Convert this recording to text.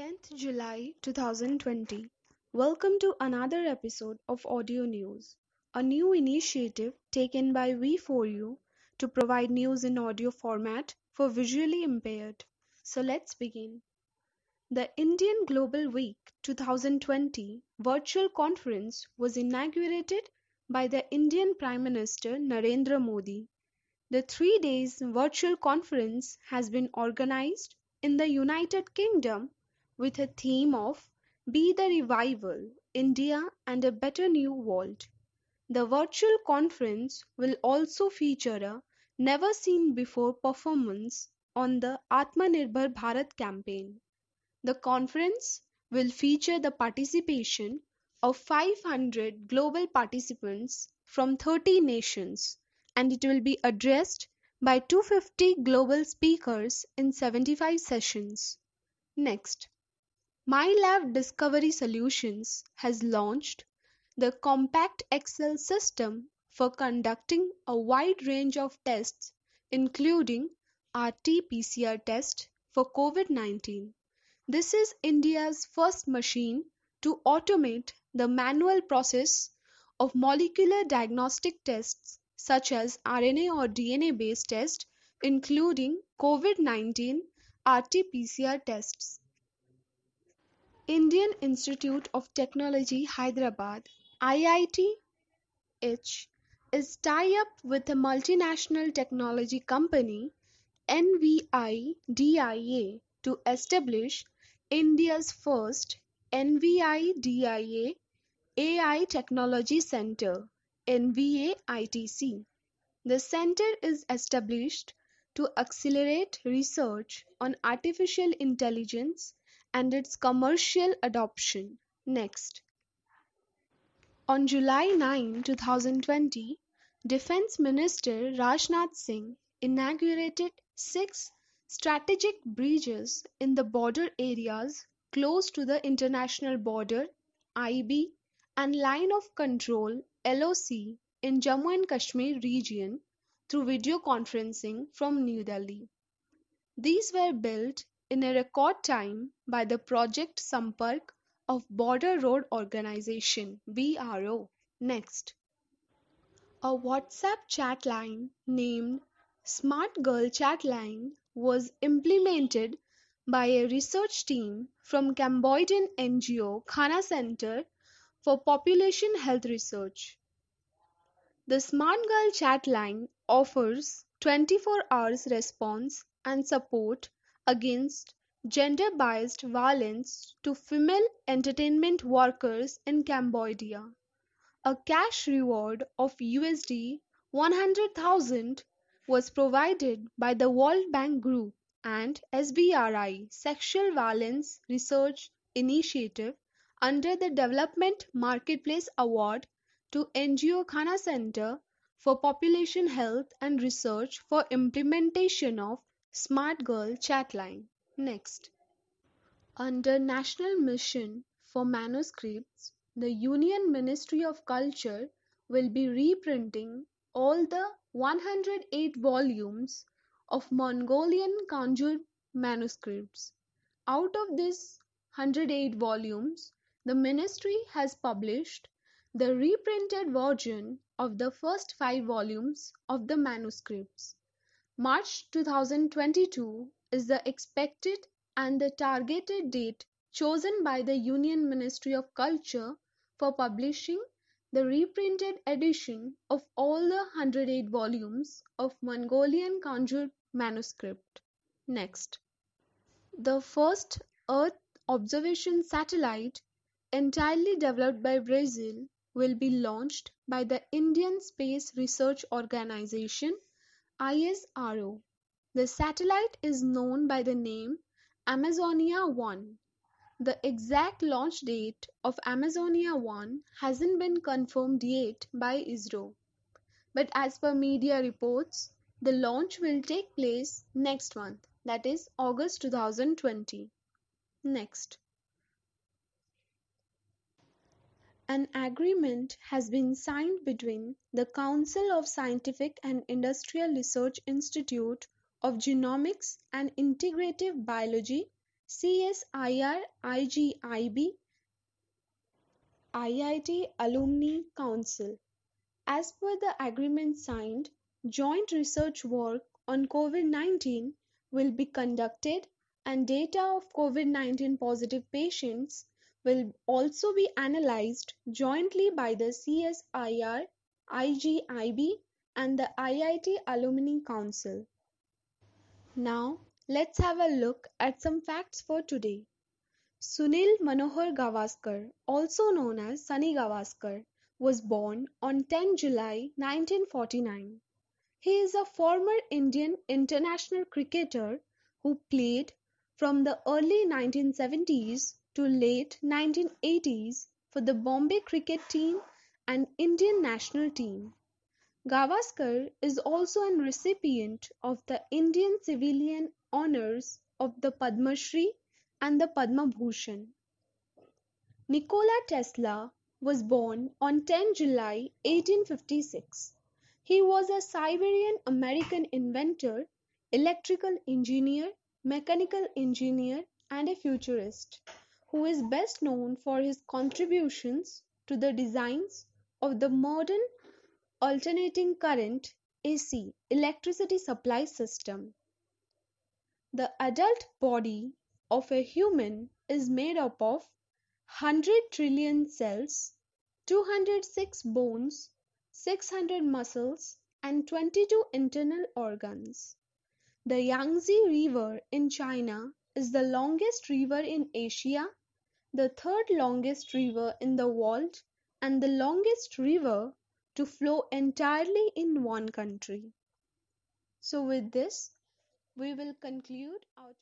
10th July 2020. Welcome to another episode of Audio News, a new initiative taken by We4U to provide news in audio format for visually impaired. So let's begin. The Indian Global Week 2020 virtual conference was inaugurated by the Indian Prime Minister Narendra Modi. The three days virtual conference has been organized in the United Kingdom with a theme of "Be the Revival, India and a Better New World". The virtual conference will also feature a never-seen-before performance on the Atmanirbhar Bharat campaign. The conference will feature the participation of 500 global participants from 30 nations and it will be addressed by 250 global speakers in 75 sessions. Next, MyLab Discovery Solutions has launched the compact Excel system for conducting a wide range of tests including RT-PCR test for COVID-19. This is India's first machine to automate the manual process of molecular diagnostic tests such as RNA or DNA based tests, including COVID 19 RT PCR tests. Indian Institute of Technology Hyderabad (IIT)h is tie-up with a multinational technology company NVIDIA to establish India's first NVIDIA AI Technology Center (NVAITC). The center is established to accelerate research on artificial intelligence and its commercial adoption, next. On July 9, 2020, Defence Minister Rajnath Singh inaugurated six strategic bridges in the border areas close to the international border IB and line of control LOC in Jammu and Kashmir region through video conferencing from New Delhi. These were built in a record time by the Project Sampark of Border Road Organisation (BRO). Next, a WhatsApp chat line named Smart Girl Chat Line was implemented by a research team from Cambodian NGO Khana Center for Population Health Research. The Smart Girl Chat Line offers 24 hours response and support Against gender-biased violence to female entertainment workers in Cambodia, a cash reward of USD one hundred thousand was provided by the World Bank Group and sbri Sexual Violence Research Initiative under the Development Marketplace Award to NGO Khana Center for Population Health and Research for implementation of Smart Girl Chatline, next. Under National Mission for Manuscripts, the Union Ministry of Culture will be reprinting all the 108 volumes of Mongolian Kanjur manuscripts. Out of these 108 volumes, the ministry has published the reprinted version of the first five volumes of the manuscripts. March two thousand twenty-two is the expected and the targeted date chosen by the Union Ministry of Culture for publishing the reprinted edition of all the 108 volumes of Mongolian Conjure manuscript. Next, the first Earth observation satellite entirely developed by Brazil will be launched by the Indian Space Research Organization isro, the satellite is known by the name Amazonia-1. The exact launch date of Amazonia-1 hasn't been confirmed yet by ISRO, but as per media reports, the launch will take place next month, that is August 2020. Next. An agreement has been signed between the Council of Scientific and Industrial Research Institute of Genomics and Integrative Biology CSIR IGIB IIT Alumni Council. As per the agreement signed, joint research work on COVID 19 will be conducted and data of COVID 19 positive patients will also be analyzed jointly by the CSIR, IGIB and the IIT Alumni Council. Now, let's have a look at some facts for today. Sunil Manohar Gavaskar, also known as Sunny Gavaskar, was born on 10 July 1949. He is a former Indian international cricketer who played from the early 1970s to late nineteen-eighties for the Bombay cricket team and Indian national team. Gavaskar is also an recipient of the Indian civilian honours of the Padma Shri and the Padma Bhushan. Nikola Tesla was born on 10 July 1856. He was a Siberian American inventor, electrical engineer, mechanical engineer, and a futurist who is best known for his contributions to the designs of the modern alternating current AC electricity supply system. The adult body of a human is made up of 100 trillion cells, 206 bones, 600 muscles, and 22 internal organs. The Yangtze River in China is the longest river in Asia the third-longest river in the world, and the longest river to flow entirely in one country. So with this, we will conclude our